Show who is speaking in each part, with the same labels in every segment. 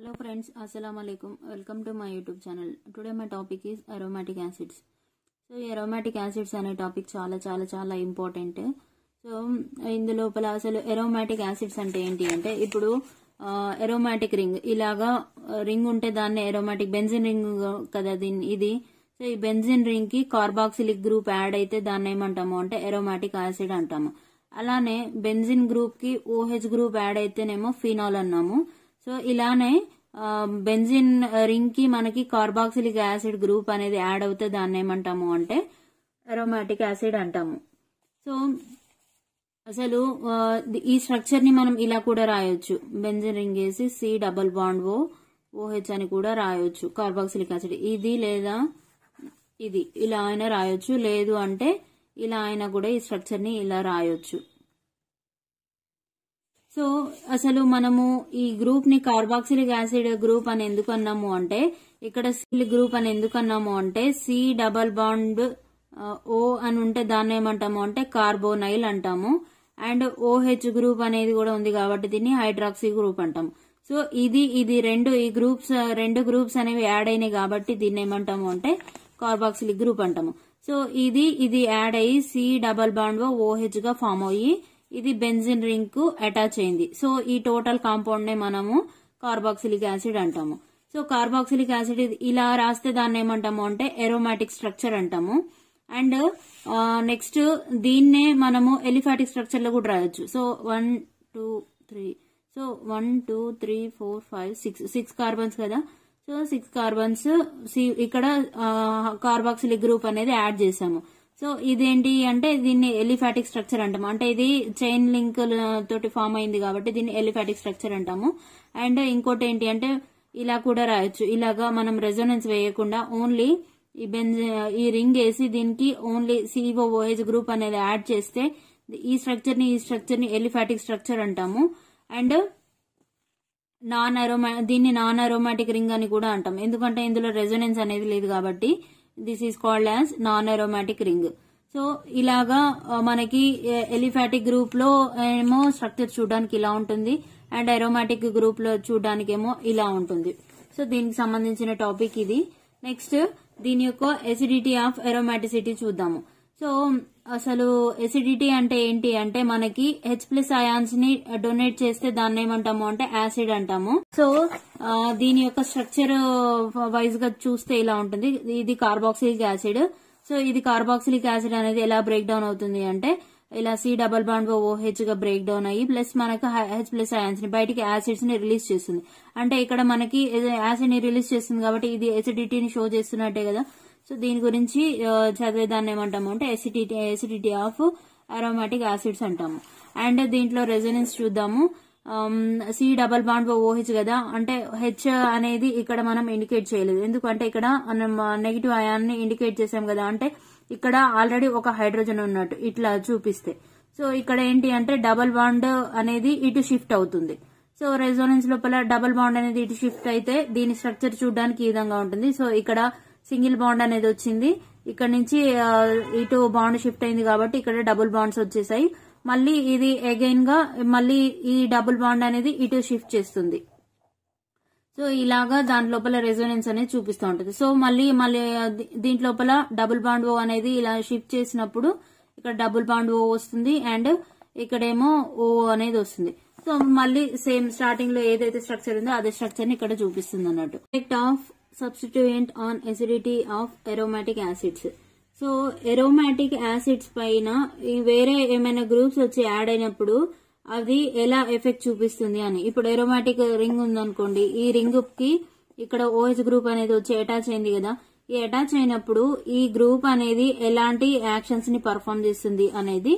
Speaker 1: hello friends అస్సలం అయికం welcome to my YouTube channel today my topic is aromatic acids so ఈ aromatic acids అనే topic చాలా చాలా చాలా ఇంపార్టెంట్ సో ఇందులోపల అసలు ఎరోమాటిక్ యాసిడ్స్ అంటే ఏంటి అంటే ఇప్పుడు ఎరోమాటిక్ రింగ్ ఇలాగా రింగ్ ఉంటే దాన్ని ఎరోమాటిక్ బెంజిన్ రింగ్ కదా దీని ఇది సో ఈ బెంజిన్ రింగ్ కి కార్బాక్సిలిక్ గ్రూప్ యాడ్ అయితే దాన్ని ఏమంటాము అంటే ఎరోమాటిక్ యాసిడ్ అంటాము అలానే బెంజిన్ గ్రూప్ కి ఓహెచ్ గ్రూప్ యాడ్ అయితేనేమో ఫినాల్ అన్నాము సో ఇలానే బెంజిన్ రింగ్ కి మనకి కార్బాక్సిలిక్ యాసిడ్ గ్రూప్ అనేది యాడ్ అవుతే దాన్ని ఏమంటాము అంటే అరోమాటిక్ యాసిడ్ అంటాము సో అసలు ఈ స్ట్రక్చర్ ని మనం ఇలా కూడా రాయొచ్చు బెంజిన్ రింగ్ వేసి C double bond O OH అని కూడా రాయొచ్చు కార్బాక్సిలిక్ యాసిడ్ ఇది లేదా ఇది ఇలా అయినా రాయొచ్చు లేదు అంటే ఇలా అయినా కూడా ఈ స్ట్రక్చర్ ని ఇలా రాయొచ్చు సో అసలు మనము ఈ గ్రూప్ ని కార్బాక్సిలిక్ యాసిడ్ గ్రూప్ అని ఎందుకు అన్నాము అంటే ఇక్కడ సిల్ గ్రూప్ అని ఎందుకు అన్నాము అంటే సి డబల్ బాండ్ ఓ అని ఉంటే దాన్ని ఏమంటాము అంటే కార్బోనైల్ అంటాము అండ్ ఓహెచ్ గ్రూప్ అనేది కూడా ఉంది కాబట్టి దీన్ని హైడ్రాక్సీ గ్రూప్ అంటాము సో ఇది ఇది రెండు ఈ గ్రూప్స్ uh, రెండు గ్రూప్స్ అనేవి యాడ్ అయినాయి కాబట్టి దీన్ని ఏమంటాము అంటే కార్బాక్సిలిక్ గ్రూప్ అంటాము సో ఇది ఇది యాడ్ అయ్యి సి డబల్ బాండ్ ఓహెచ్ గా ఫామ్ అయ్యి ఇది బెంజిన్ రింగ్ కు అటాచ్ అయింది సో ఈ టోటల్ కాంపౌండ్ నే మనము కార్బాక్సిలిక్ యాసిడ్ అంటాము సో కార్బాక్సిలిక్ యాసిడ్ ఇలా రాస్తే దాన్ని ఏమంటాము అంటే ఎరోమాటిక్ స్ట్రక్చర్ అంటాము అండ్ నెక్స్ట్ దీన్నే మనము ఎలిఫాటిక్ స్ట్రక్చర్ లో కూడా రాయొచ్చు so one two three so one two three four five six six carbons కదా సో సిక్స్ కార్బన్స్ ఇక్కడ కార్బాక్సిలిక్ గ్రూప్ అనేది యాడ్ చేసాము సో ఇదేంటి అంటే దీన్ని ఎలిఫాటిక్ స్ట్రక్చర్ అంటాము అంటే ఇది చైన్ లింక్ తోటి ఫామ్ అయింది కాబట్టి దీన్ని ఎలిఫాటిక్ స్ట్రక్చర్ అంటాము అండ్ ఇంకోటి ఏంటి అంటే ఇలా కూడా రాయొచ్చు ఇలాగా మనం రెజోనెన్స్ వేయకుండా ఓన్లీ ఈ బెంజ్ ఈ రింగ్ వేసి దీనికి ఓన్లీ సిఓఓహెచ్ గ్రూప్ అనేది యాడ్ చేస్తే ఈ స్ట్రక్చర్ ని ఈ స్ట్రక్చర్ ని ఎలిఫాటిక్ స్ట్రక్చర్ అంటాము అండ్ నాన్ అరోమా దీన్ని నాన్ అరోమాటిక్ రింగ్ అని కూడా అంటాం ఎందుకంటే ఇందులో రెజోనెన్స్ అనేది లేదు కాబట్టి this is called as non aromatic ring so ఇలాగా మనకి ఎలిఫాటిక్ గ్రూప్ లో ఏమో స్ట్రక్చర్ చూడడానికి ఇలా ఉంటుంది అండ్ అరోమాటిక్ గ్రూప్ లో చూడడానికి ఏమో ఇలా ఉంటుంది సో దీనికి సంబంధించిన టాపిక్ ఇది నెక్స్ట్ దీని యొక్క ఎసిడిటీ ఆఫ్ ఎరోమాటిసిటీ చూద్దాము సో అసలు ఎసిడిటీ అంటే ఏంటి అంటే మనకి హెచ్ ప్లస్ అయాన్స్ ని డొనేట్ చేస్తే దాన్ని ఏమంటాము అంటే యాసిడ్ అంటాము సో దీని యొక్క స్ట్రక్చర్ వైజ్ గా చూస్తే ఇలా ఉంటుంది ఇది కార్బాక్సిలిక్ యాసిడ్ సో ఇది కార్బాక్సిలిక్ యాసిడ్ అనేది ఎలా బ్రేక్ డౌన్ అవుతుంది అంటే ఇలా సి డబల్ బాండ్ ఓహెచ్ గా బ్రేక్ డౌన్ అయ్యి ప్లస్ మనకు హెచ్ ప్లస్ అయాన్స్ ని బయటికి యాసిడ్స్ ని రిలీజ్ చేస్తుంది అంటే ఇక్కడ మనకి యాసిడ్ ని రిలీజ్ చేస్తుంది కాబట్టి ఇది ఎసిడిటీని షో చేస్తున్నట్టే కదా సో దీని గురించి చదివేదాన్ని ఏమంటాము అంటే acidity acidity of aromatic acids అంటాము అండ్ దీంట్లో రెజనెన్స్ చూద్దాము సి డబల్ బాండ్ ఓహెచ్ కదా అంటే హెచ్ అనేది ఇక్కడ మనం ఇండికేట్ చేయలేదు ఎందుకంటే ఇక్కడ నెగిటివ్ అయాన్ని ఇండికేట్ చేసాం కదా అంటే ఇక్కడ ఆల్రెడీ ఒక హైడ్రోజన్ ఉన్నట్టు ఇట్లా చూపిస్తే సో ఇక్కడ ఏంటి అంటే డబల్ బాండ్ అనేది ఇటు షిఫ్ట్ అవుతుంది సో రెజోనెన్స్ లోపల డబల్ బాండ్ అనేది ఇటు షిఫ్ట్ అయితే దీని స్ట్రక్చర్ చూడడానికి ఈ విధంగా ఉంటుంది సో ఇక్కడ సింగిల్ బాండ్ అనేది వచ్చింది ఇక్కడ నుంచి ఇటు బాండ్ షిఫ్ట్ అయింది కాబట్టి ఇక్కడ డబుల్ బాండ్స్ వచ్చేసాయి మళ్ళీ ఇది అగైన్ గా మళ్ళీ ఈ డబుల్ బాండ్ అనేది ఇటు షిఫ్ట్ చేస్తుంది సో ఇలాగా దాని లోపల రెజోనెన్స్ అనేది చూపిస్తూ ఉంటుంది సో మళ్ళీ మళ్ళీ దీంట్ లోపల డబుల్ బాండ్ ఓ అనేది ఇలా షిఫ్ట్ చేసినప్పుడు ఇక్కడ డబుల్ బాండ్ ఓ వస్తుంది అండ్ ఇక్కడేమో ఓ అనేది వస్తుంది సో మళ్ళీ సేమ్ స్టార్టింగ్ లో ఏదైతే స్ట్రక్చర్ ఉందో అదే స్ట్రక్చర్ ని ఇక్కడ చూపిస్తుంది అన్నట్టు of substituent on acidity of aromatic acids so aromatic acids పైన వేరే ఏమైనా గ్రూప్స్ వచ్చి యాడ్ అయినప్పుడు అది ఎలా ఎఫెక్ట్ చూపిస్తుంది అని ఇప్పుడు ఎరోమాటిక్ రింగ్ ఉందనుకోండి ఈ రింగ్ కి ఇక్కడ ఓహెచ్ గ్రూప్ అనేది వచ్చి అటాచ్ అయింది కదా ఈ అటాచ్ అయినప్పుడు ఈ గ్రూప్ అనేది ఎలాంటి యాక్షన్స్ ని పర్ఫామ్ చేస్తుంది అనేది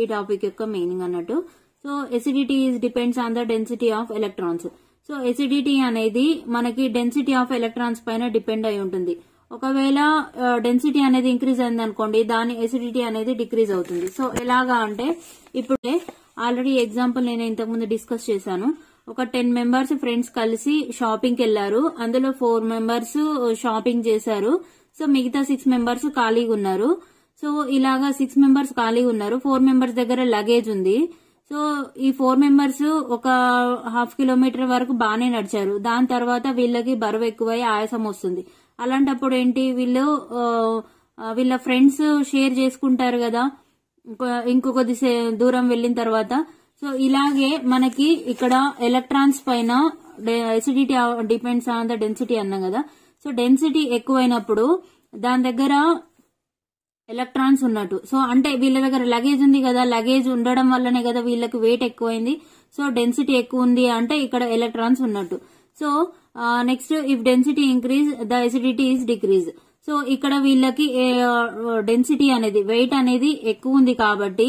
Speaker 1: ఈ టాపిక్ యొక్క మీనింగ్ అన్నట్టు so acidity is depends on the density of electrons so acidity అనేది మనకి డెన్సిటీ ఆఫ్ ఎలక్ట్రాన్స్ పైన డిపెండ్ అయి ఉంటుంది ఒకవేళ డెన్సిటీ అనేది ఇంక్రీజ్ అయింది అనుకోండి దాని ఎసిడిటీ అనేది డిక్రీజ్ అవుతుంది సో ఎలాగా అంటే ఇప్పుడే ఆల్రెడీ ఎగ్జాంపుల్ నేను ఇంతకుముందు డిస్కస్ చేశాను ఒక టెన్ మెంబర్స్ ఫ్రెండ్స్ కలిసి షాపింగ్కి వెళ్లారు అందులో ఫోర్ మెంబర్స్ షాపింగ్ చేశారు సో మిగతా సిక్స్ మెంబర్స్ ఖాళీగా ఉన్నారు సో ఇలాగా సిక్స్ మెంబర్స్ ఖాళీగా ఉన్నారు ఫోర్ మెంబర్స్ దగ్గర లగేజ్ ఉంది సో ఈ ఫోర్ మెంబర్స్ ఒక హాఫ్ కిలోమీటర్ వరకు బాగానే నడిచారు దాని తర్వాత వీళ్ళకి బరువు ఎక్కువై ఆయాసం వస్తుంది అలాంటప్పుడు ఏంటి వీళ్ళు వీళ్ళ ఫ్రెండ్స్ షేర్ చేసుకుంటారు కదా ఇంకొకది దూరం వెళ్ళిన తర్వాత సో ఇలాగే మనకి ఇక్కడ ఎలక్ట్రాన్స్ పైన acidity depends on the density అన్నాం కదా సో డెన్సిటీ ఎక్కువైనప్పుడు దాని దగ్గర ఎలక్ట్రాన్స్ ఉన్నట్టు సో అంటే వీళ్ళ దగ్గర లగేజ్ ఉంది కదా లగేజ్ ఉండడం వల్లనే కదా వీళ్ళకి వెయిట్ ఎక్కువైంది సో డెన్సిటీ ఎక్కువ ఉంది అంటే ఇక్కడ ఎలక్ట్రాన్స్ ఉన్నట్టు so next if density increase the acidity is decrease so ఇక్కడ వీళ్ళకి డెన్సిటీ అనేది వెయిట్ అనేది ఎక్కువ ఉంది కాబట్టి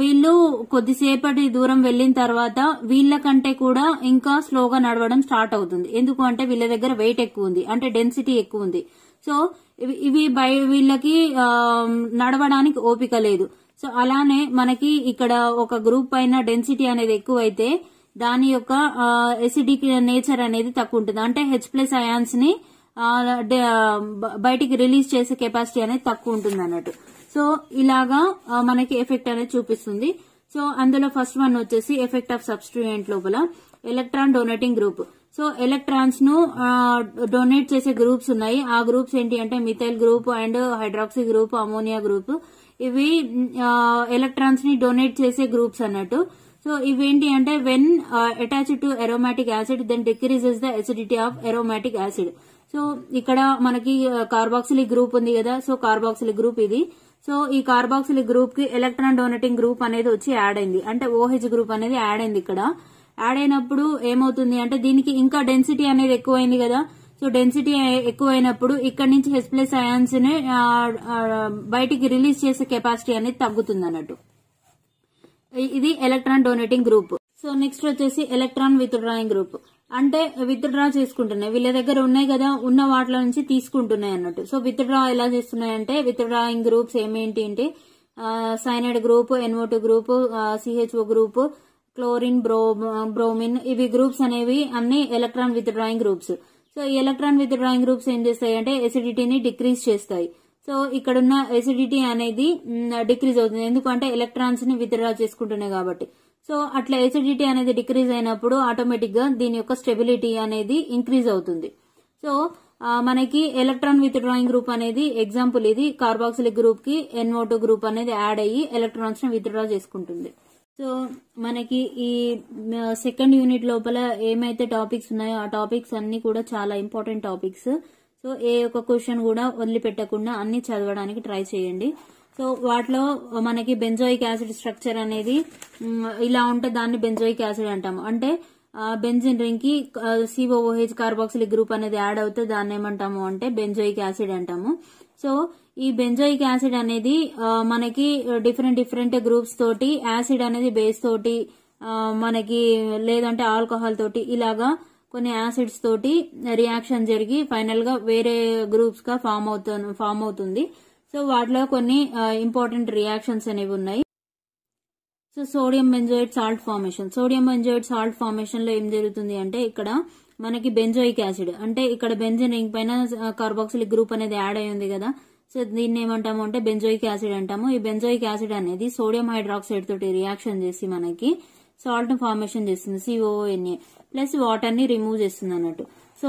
Speaker 1: వీళ్ళు కొద్దిసేపటి దూరం వెళ్లిన తర్వాత వీళ్ళకంటే కూడా ఇంకా స్లోగా నడవడం స్టార్ట్ అవుతుంది ఎందుకు అంటే వీళ్ళ దగ్గర వెయిట్ ఎక్కువ ఉంది అంటే డెన్సిటీ ఎక్కువ ఉంది సో ఇవి బయ వీళ్ళకి నడవడానికి ఓపిక లేదు సో అలానే మనకి ఇక్కడ ఒక గ్రూప్ పైన డెన్సిటీ అనేది ఎక్కువైతే దాని యొక్క ఎసిడిక్ నేచర్ అనేది తక్కువ ఉంటుంది అంటే హెచ్ ప్లస్ అయాన్స్ ని బయటికి రిలీజ్ చేసే కెపాసిటీ అనేది తక్కువ ఉంటుంది అన్నట్టు సో ఇలాగా మనకి ఎఫెక్ట్ అనేది చూపిస్తుంది సో అందులో ఫస్ట్ వన్ వచ్చేసి ఎఫెక్ట్ ఆఫ్ సబ్స్టిట్యూయెంట్ లోపల electron donating group so electrons ను డొనేట్ చేసే గ్రూప్స్ ఉన్నాయి ఆ గ్రూప్స్ ఏంటి అంటే methyl group and hydroxy group ammonia group ఇవి ఎలక్ట్రాన్స్ ని డొనేట్ చేసే గ్రూప్స్ అన్నట్టు సో ఇవేంటి అంటే when attach to aromatic acid then decreases the acidity of aromatic acid so ఇక్కడ మనకి కార్బాక్సిలిక్ గ్రూప్ ఉంది కదా సో కార్బాక్సిలిక్ గ్రూప్ ఇది సో ఈ కార్బాక్సిలిక్ గ్రూప్ కి ఎలక్ట్రాన్ డొనేటింగ్ గ్రూప్ అనేది వచ్చి యాడ్ అయింది అంటే ఓహెచ్ గ్రూప్ అనేది యాడ్ అయింది ఇక్కడ యాడ్ అయినప్పుడు ఏమవుతుంది అంటే దీనికి ఇంకా డెన్సిటీ అనేది ఎక్కువైంది కదా సో డెన్సిటీ ఎక్కువైనప్పుడు ఇక్కడ నుంచి హెచ్ ప్లస్ అయాన్స్ ని బయటికి రిలీజ్ చేసే కెపాసిటీ అనేది తగ్గుతుంది అన్నట్టు ఇది electron donating group so next వచ్చేసి ఎలక్ట్రాన్ విత్ డ్రాయింగ్ గ్రూప్ అంటే విత్ డ్రా చేసుకుంటున్నాయి వీళ్ళ దగ్గర ఉన్నాయి కదా ఉన్న వాటిలో నుంచి తీసుకుంటున్నాయి అన్నట్టు సో విత్ డ్రా ఎలా చేస్తున్నాయి అంటే విత్ డ్రాయింగ్ గ్రూప్స్ ఏమేంటి అంటే cyanide group N O two group C H O group chlorine bro bromine ఇవి గ్రూప్స్ అనేవి అన్ని electron withdrawing groups so ఈ ఎలక్ట్రాన్ విత్ డ్రాయింగ్ గ్రూప్స్ ఏం చేస్తాయి అంటే ఎసిడిటీని డిక్రీజ్ చేస్తాయి సో ఇక్కడున్న ఎసిడిటీ అనేది డిక్రీజ్ అవుతుంది ఎందుకంటే ఎలక్ట్రాన్స్ ని విత్డ్రా చేసుకుంటున్నాయి కాబట్టి సో అట్లా ఎసిడిటీ అనేది డిక్రీజ్ అయినప్పుడు ఆటోమేటిక్ గా దీని యొక్క స్టెబిలిటీ అనేది ఇంక్రీజ్ అవుతుంది సో మనకి ఎలక్ట్రాన్ విత్ డ్రాయింగ్ గ్రూప్ అనేది ఎగ్జాంపుల్ ఇది కార్బాక్సిలిక్ గ్రూప్ కి ఎన్ఓటో గ్రూప్ అనేది యాడ్ అయ్యి ఎలక్ట్రాన్స్ ని విత్డ్రా చేసుకుంటుంది సో మనకి ఈ సెకండ్ యూనిట్ లోపల ఏమైతే టాపిక్స్ ఉన్నాయో ఆ టాపిక్స్ అన్ని కూడా చాలా ఇంపార్టెంట్ టాపిక్స్ సో ఏ ఒక్క క్వశ్చన్ కూడా వదిలిపెట్టకుండా అన్ని చదవడానికి ట్రై చేయండి సో వాటిలో మనకి బెంజోయిక్ యాసిడ్ స్ట్రక్చర్ అనేది ఇలా ఉంటే దాన్ని బెంజోయిక్ యాసిడ్ అంటాము అంటే బెంజిన్ రింగ్ కి సిఓఓహెచ్ కార్బాక్సిలిక్ గ్రూప్ అనేది యాడ్ అవుతే దాన్ని ఏమంటాము అంటే బెంజోయిక్ యాసిడ్ అంటాము సో ఈ బెంజాయిక్ యాసిడ్ అనేది మనకి డిఫరెంట్ డిఫరెంట్ గ్రూప్స్ తోటి యాసిడ్ అనేది బేస్ తోటి మనకి లేదంటే ఆల్కహాల్ తోటి ఇలాగా కొన్ని యాసిడ్స్ తోటి రియాక్షన్ జరిగి ఫైనల్ గా వేరే గ్రూప్స్ గా ఫామ్ అవుతుంది ఫామ్ అవుతుంది సో వాటిలో కొన్ని ఇంపార్టెంట్ రియాక్షన్స్ అనేవి ఉన్నాయి so sodium benzoate salt formation sodium benzoate salt formation లో ఏం జరుగుతుంది అంటే ఇక్కడ మనకి బెంజోయిక్ యాసిడ్ అంటే ఇక్కడ బెంజన్ రింగ్ పైన కార్బాక్సిలిక్ గ్రూప్ అనేది యాడ్ అయ్యింది కదా సో దీన్ని ఏమంటాము అంటే బెంజోయిక్ యాసిడ్ అంటాము ఈ బెంజోయిక్ యాసిడ్ అనేది సోడియం హైడ్రాక్సైడ్ తోటి రియాక్షన్ చేసి మనకి సాల్ట్ ఫార్మేషన్ చేస్తుంది సిఓఎన్ఏ ప్లస్ వాటర్ ని రిమూవ్ చేస్తుంది అన్నట్టు సో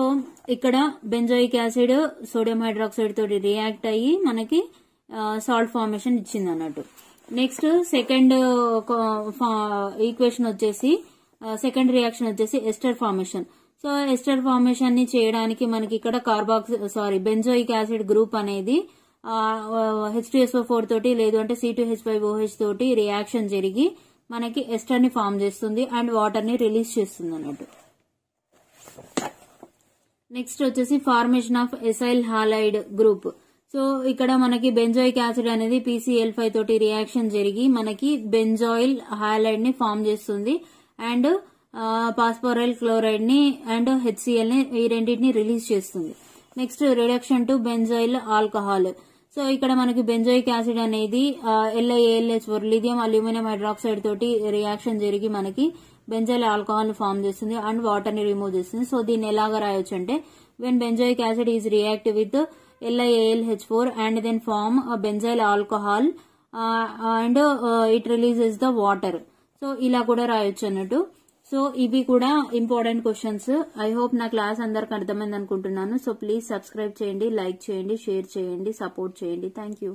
Speaker 1: ఇక్కడ బెంజోయిక్ యాసిడ్ సోడియం హైడ్రాక్సైడ్ తోటి రియాక్ట్ అయ్యి మనకి సాల్ట్ ఫార్మేషన్ ఇచ్చింది అన్నట్టు నెక్స్ట్ సెకండ్ ఈక్వేషన్ వచ్చేసి సెకండ్ రియాక్షన్ వచ్చేసి ester formation so ester formation ని చేయడానికి మనకి ఇక్కడ carbox sorry benzoic acid group అనేది హెచ్ ఫోర్ తోటి లేదు అంటే C two H five OH తోటి రియాక్షన్ జరిగి మనకి ఎస్టర్ ని ఫామ్ చేస్తుంది అండ్ వాటర్ ని రిలీజ్ చేస్తుంది అన్నట్టు నెక్స్ట్ వచ్చేసి formation of acyl halide group so ఇక్కడ మనకి బెంజాయిక్ యాసిడ్ అనేది పీసీఎల్ ఫైవ్ తోటి రియాక్షన్ జరిగి మనకి బెంజాయిల్ హాలైడ్ ని ఫామ్ చేస్తుంది అండ్ పాస్పోరైల్ క్లోరైడ్ ని అండ్ హెచ్సిఎల్ ని ఈ రెండింటిని రిలీజ్ చేస్తుంది next reduction to benzoyl alcohol so ఇక్కడ మనకి బెంజోయిక్ యాసిడ్ అనేది L I A L H four lithium aluminium hydroxide తోటి రియాక్షన్ జరిగి మనకి బెంజల్ ఆల్కహాల్ ఫామ్ చేస్తుంది అండ్ వాటర్ ని రిమూవ్ చేస్తుంది సో దీన్ని ఎలాగ రాయొచ్చు అంటే when benzoic acid is react with L I A L H four and then form benzyl alcohol and it releases the water so ఇలా కూడా రాయొచ్చు అన్నట్టు సో ఇవి కూడా ఇంపార్టెంట్ క్వశ్చన్స్ ఐ హోప్ నా క్లాస్ అందరికి అర్థమైంది అనుకుంటున్నాను సో ప్లీజ్ సబ్స్క్రైబ్ చేయండి లైక్ చేయండి షేర్ చేయండి సపోర్ట్ చేయండి థ్యాంక్ యూ